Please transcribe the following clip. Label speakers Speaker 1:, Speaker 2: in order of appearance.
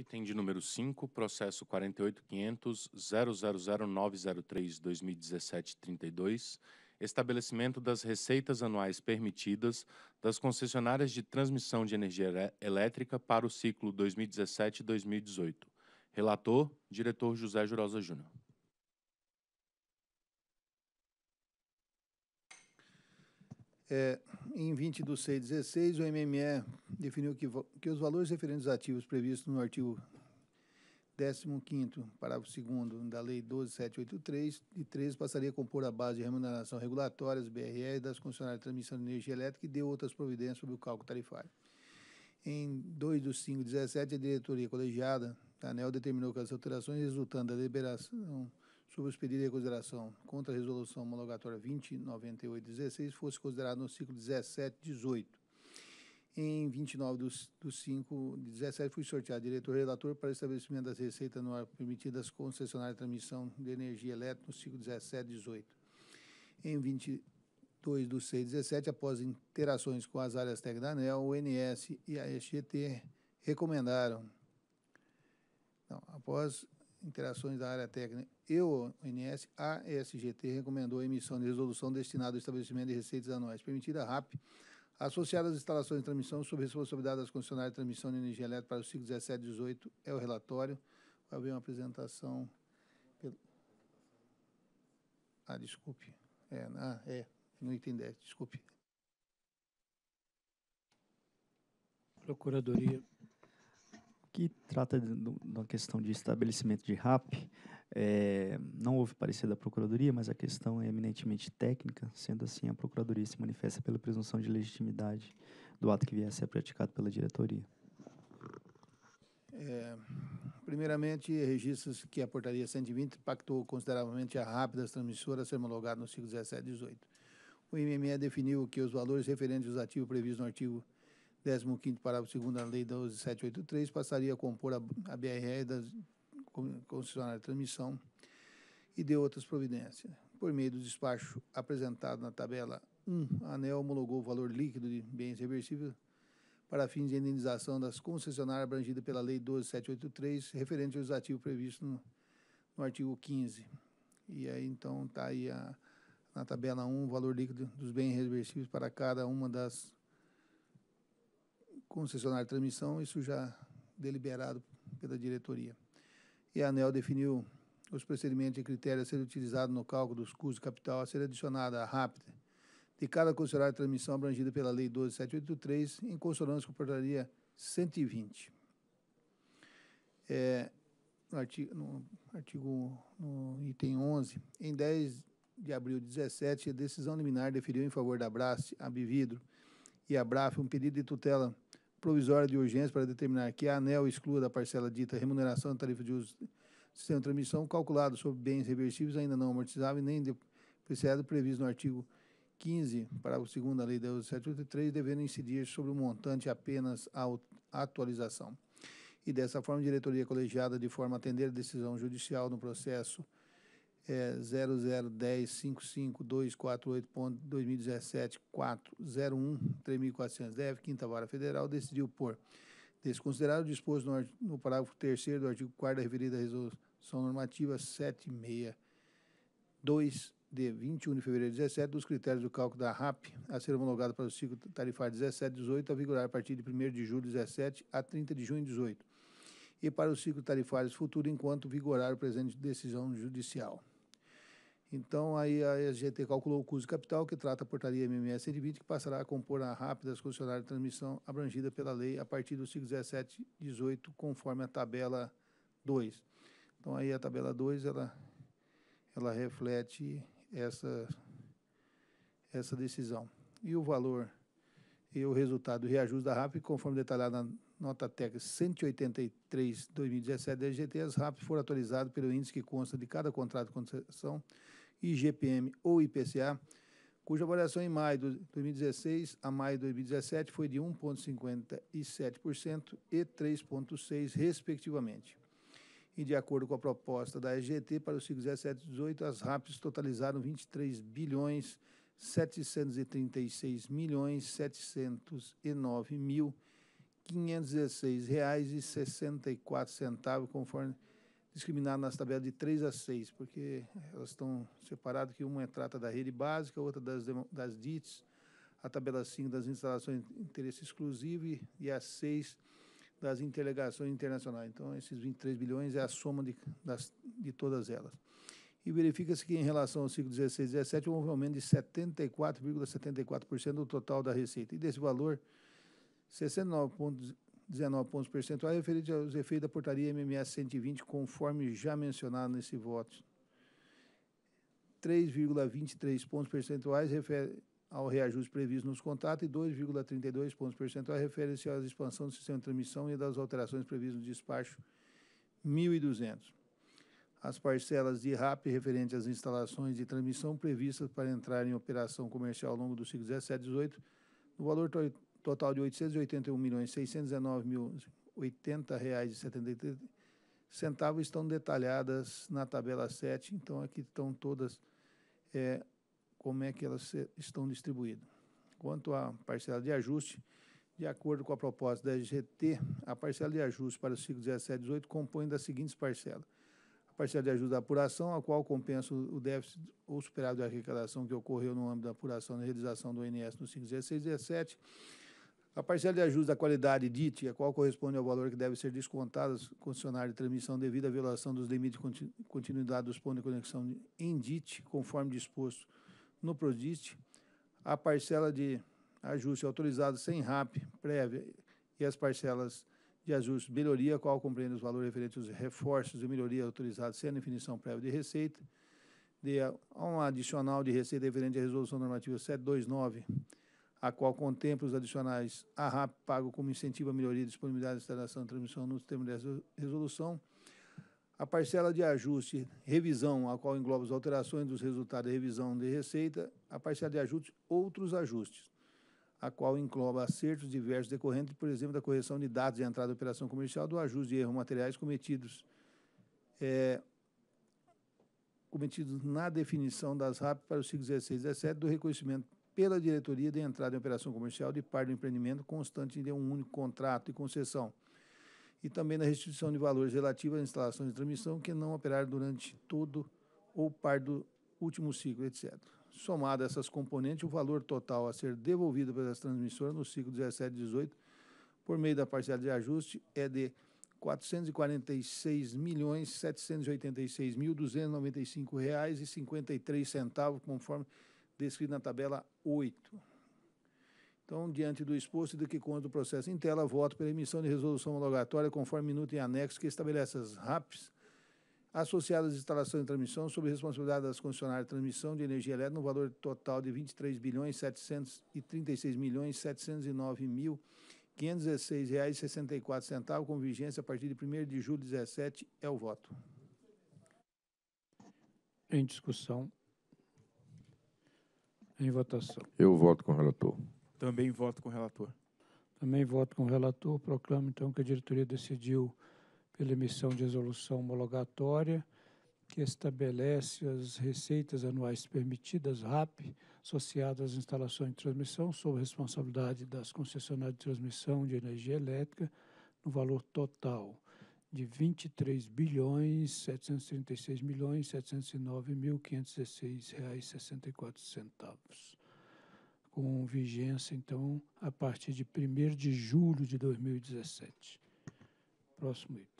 Speaker 1: Item de número 5, processo 48.500.000903-2017-32, estabelecimento das receitas anuais permitidas das concessionárias de transmissão de energia elétrica para o ciclo 2017-2018. Relator, diretor José Jurosa Júnior. É, em 20 de 6 de 16, o MME definiu que, que os valores referentes aos ativos previstos no artigo 15º, parágrafo 2 da Lei 12783 de 13 passaria a compor a base de remuneração regulatória, as BRR, das concessionárias de transmissão de energia elétrica e de outras providências sobre o cálculo tarifário. Em 2 de 5 de 17, a diretoria colegiada a ANEL determinou que as alterações resultando da liberação sobre os pedidos de consideração contra a resolução homologatória 2098-16 fosse considerado no ciclo 17-18. Em 29 do 5 de 17 fui sorteado diretor relator para estabelecimento das receitas ar permitidas concessionária de transmissão de energia elétrica no ciclo 17-18. Em 22 2 6, 17 após interações com as áreas técnicas da ANEL, o NS e a SGT recomendaram, não, após interações da área técnica eu, o ONS, a ESGT recomendou a emissão de resolução destinada ao estabelecimento de receitas anuais permitida RAP, associada às instalações de transmissão sob responsabilidade das concessionárias de transmissão de energia elétrica para o ciclo 17 e 18, é o relatório. Vai haver uma apresentação... Pelo... Ah, desculpe. É, ah, é, no item 10, desculpe. Procuradoria que trata de, uma questão de estabelecimento de RAP. É, não houve parecer da Procuradoria, mas a questão é eminentemente técnica, sendo assim, a Procuradoria se manifesta pela presunção de legitimidade do ato que vier a ser praticado pela diretoria. É, primeiramente, registros que a portaria 120 impactou consideravelmente a RAP das transmissoras a ser homologada no ciclo 17 e 18. O IME definiu que os valores referentes aos ativos previstos no artigo 15º parágrafo 2 da Lei 12783, passaria a compor a, a BRE da concessionária de transmissão e deu outras providências. Por meio do despacho apresentado na tabela 1, a ANEL homologou o valor líquido de bens reversíveis para fins de indenização das concessionárias abrangidas pela Lei 12783, referente ao ativo previsto no, no, artigo 15. E aí, então, está aí a, na tabela 1 o valor líquido dos bens reversíveis para cada uma das concessionário de transmissão, isso já deliberado pela diretoria. E a ANEL definiu os procedimentos e critérios a serem utilizados no cálculo dos custos de capital a ser adicionada à rápida de cada concessionária de transmissão abrangida pela Lei 12783, em consonância com a portaria 120. É, no artigo, no, artigo no item 11, em 10 de abril de 2017, a decisão liminar deferiu em favor da Brás, a Bividro e a Braf um pedido de tutela provisória de urgência para determinar que a ANEL exclua da parcela dita remuneração da tarifa de uso do sistema de transmissão calculado sobre bens reversíveis ainda não amortizável e nem depreciado previsto no artigo 15, parágrafo 2 da Lei 1783 devendo incidir sobre o montante apenas a atualização. E dessa forma, a diretoria colegiada, de forma a atender a decisão judicial no processo é, 00105524822017 401 DEV, Quinta Vara Federal, decidiu por desconsiderado o disposto no, no parágrafo 3 do artigo 4 da referida Resolução Normativa 762 de 21 de fevereiro de 2017, dos critérios do cálculo da RAP a ser homologado para o ciclo tarifário 17-18 a vigorar a partir de 1 de julho de 2017 a 30 de junho de 2018, e para o ciclo tarifário futuro enquanto vigorar o presente decisão judicial. Então, aí a SGT calculou o custo capital, que trata a portaria MMS 120, que passará a compor a rápida concessionária de transmissão abrangida pela lei a partir do artigo 17, 18, conforme a tabela 2. Então, aí a tabela 2, ela, ela reflete essa, essa decisão. E o valor e o resultado do reajuste da RAP, conforme detalhado na nota técnica 183-2017 da SGT, as RAPs foram atualizadas pelo índice que consta de cada contrato de concessão, IGPM ou IPCA, cuja variação em maio de 2016 a maio de 2017 foi de 1,57% e 3,6%, respectivamente. E, de acordo com a proposta da EGT, para o ciclo 17-18, as RAPs totalizaram 23 bilhões 736 milhões 709 mil R$ centavos, conforme discriminar nas tabelas de 3 a 6, porque elas estão separadas, que uma é trata da rede básica, outra das, das DITs, a tabela 5 das instalações de interesse exclusivo e, e a 6 das interligações internacionais. Então, esses 23 bilhões é a soma de, das, de todas elas. E verifica-se que, em relação ao ciclo 16 e 17, houve um aumento de 74,74% ,74 do total da receita. E desse valor, 69,19% 19 pontos percentuais, referente aos efeitos da portaria MMS 120, conforme já mencionado nesse voto. 3,23 pontos percentuais refere ao reajuste previsto nos contratos e 2,32 pontos percentuais refere-se à expansão do sistema de transmissão e das alterações previstas no despacho 1.200. As parcelas de RAP referentes às instalações de transmissão previstas para entrar em operação comercial ao longo do ciclo 17 18, no valor total de R$ 881.619.080,73 centavos estão detalhadas na tabela 7, então aqui estão todas é, como é que elas estão distribuídas. Quanto à parcela de ajuste, de acordo com a proposta da gt a parcela de ajuste para o ciclo 17-18 compõe das seguintes parcelas. A parcela de ajuste da apuração, a qual compensa o déficit ou superávit de arrecadação que ocorreu no âmbito da apuração e realização do INS no ciclo 16-17, a parcela de ajuste da qualidade DIT, a qual corresponde ao valor que deve ser descontado ao concessionário de transmissão devido à violação dos limites de continuidade dos pontos de conexão em DIT, conforme disposto no PRODIT, a parcela de ajuste autorizada sem RAP prévia e as parcelas de ajuste melhoria, a qual compreende os valores referentes aos reforços e melhoria autorizados sem a definição prévia de receita, de um adicional de receita referente à Resolução Normativa 729 a qual contempla os adicionais a RAP pago como incentivo à melhoria e disponibilidade de instalação e transmissão no termo dessa resolução, a parcela de ajuste, revisão, a qual engloba as alterações dos resultados de revisão de receita, a parcela de ajuste, outros ajustes, a qual engloba acertos diversos decorrentes, por exemplo, da correção de dados de entrada da operação comercial, do ajuste de erros materiais cometidos, é, cometidos na definição das RAP para os 5, 16 e 17 do reconhecimento pela diretoria de entrada em operação comercial de par do empreendimento constante de um único contrato e concessão, e também na restituição de valores relativos às instalações de transmissão que não operaram durante todo ou par do último ciclo, etc. Somado a essas componentes, o valor total a ser devolvido pelas transmissoras no ciclo 17-18, por meio da parcela de ajuste, é de R$ 446.786.295,53, conforme descrito na tabela 8. Então, diante do exposto e do que consta do processo em tela, voto pela emissão de resolução homologatória conforme minuto em anexo que estabelece as RAPs associadas à instalação de transmissão sob responsabilidade das concessionárias de transmissão de energia elétrica no valor total de bilhões milhões mil R$ 516,64, com vigência a partir de 1 de julho de 2017. é o voto. Em discussão. Em votação. Eu voto com o relator. Também voto com o relator. Também voto com o relator. Proclamo, então, que a diretoria decidiu pela emissão de resolução homologatória que estabelece as receitas anuais permitidas RAP associadas às instalações de transmissão sob responsabilidade das concessionárias de transmissão de energia elétrica no valor total de 23 bilhões 736 milhões 709 mil reais 64 centavos com vigência então a partir de 1 de julho de 2017 próximo item